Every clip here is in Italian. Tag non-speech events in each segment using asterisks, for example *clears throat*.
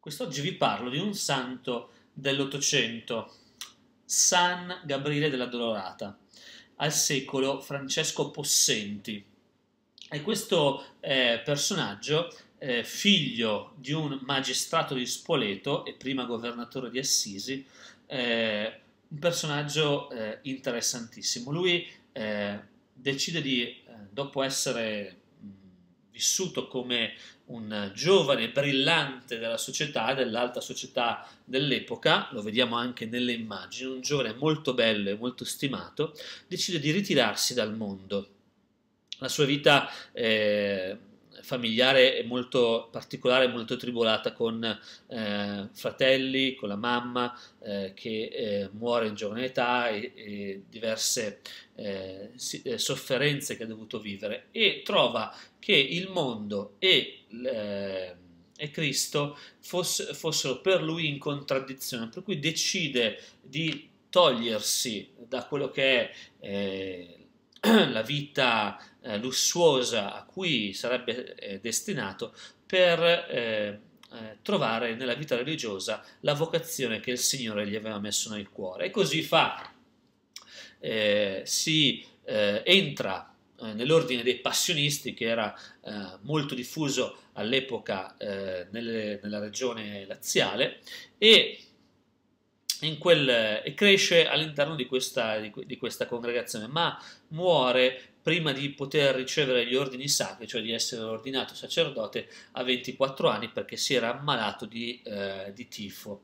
Quest'oggi vi parlo di un santo dell'Ottocento, San Gabriele della Dolorata, al secolo Francesco Possenti. E questo eh, personaggio, eh, figlio di un magistrato di Spoleto e prima governatore di Assisi, eh, un personaggio eh, interessantissimo. Lui eh, decide di, eh, dopo essere vissuto come un giovane brillante della società, dell'alta società dell'epoca, lo vediamo anche nelle immagini, un giovane molto bello e molto stimato, decide di ritirarsi dal mondo. La sua vita eh, familiare molto particolare, molto tribolata con eh, fratelli, con la mamma eh, che eh, muore in giovane età e, e diverse eh, si, eh, sofferenze che ha dovuto vivere e trova che il mondo e e Cristo fosse, fossero per lui in contraddizione, per cui decide di togliersi da quello che è eh, *clears throat* la vita eh, lussuosa a cui sarebbe eh, destinato per eh, eh, trovare nella vita religiosa la vocazione che il Signore gli aveva messo nel cuore. E così fa, eh, si eh, entra nell'ordine dei passionisti che era molto diffuso all'epoca nelle, nella regione laziale e Quel, e cresce all'interno di questa, di questa, congregazione, ma muore prima di poter ricevere gli ordini sacri, cioè di essere ordinato sacerdote a 24 anni perché si era ammalato di, eh, di tifo.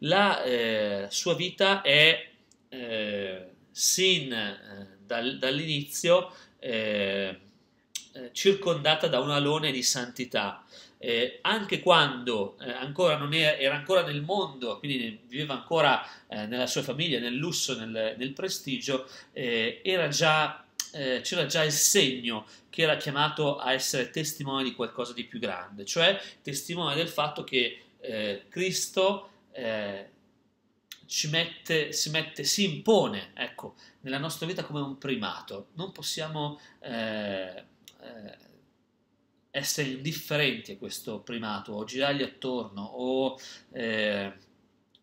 La eh, sua vita è eh, sin eh, dall'inizio eh, eh, circondata da un alone di santità. Eh, anche quando eh, ancora era, era, ancora nel mondo, quindi viveva ancora eh, nella sua famiglia, nel lusso, nel, nel prestigio, eh, già, c'era già il segno che era chiamato a essere testimone di qualcosa di più grande, cioè testimone del fatto che Cristo ci mette, si, mette, si impone ecco, nella nostra vita come un primato. Non possiamo eh, eh, essere indifferenti a questo primato o girargli attorno o eh,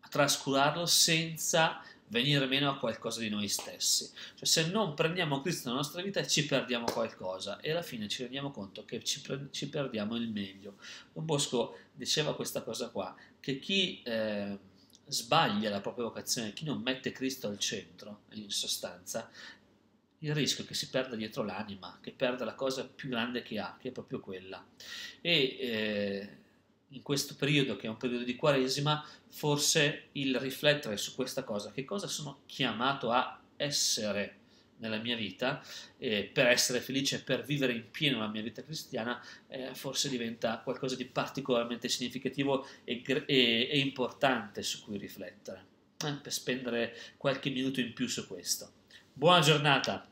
trascurarlo senza venire meno a qualcosa di noi stessi. Cioè se non prendiamo Cristo nella nostra vita ci perdiamo qualcosa e alla fine ci rendiamo conto che ci, ci perdiamo il meglio. Don Bosco diceva questa cosa qua, che chi eh, sbaglia la propria vocazione, chi non mette Cristo al centro, in sostanza, il rischio è che si perda dietro l'anima, che perda la cosa più grande che ha, che è proprio quella. E eh, in questo periodo, che è un periodo di quaresima, forse il riflettere su questa cosa, che cosa sono chiamato a essere nella mia vita, eh, per essere felice, per vivere in pieno la mia vita cristiana, eh, forse diventa qualcosa di particolarmente significativo e, e, e importante su cui riflettere, eh, per spendere qualche minuto in più su questo. Buona giornata!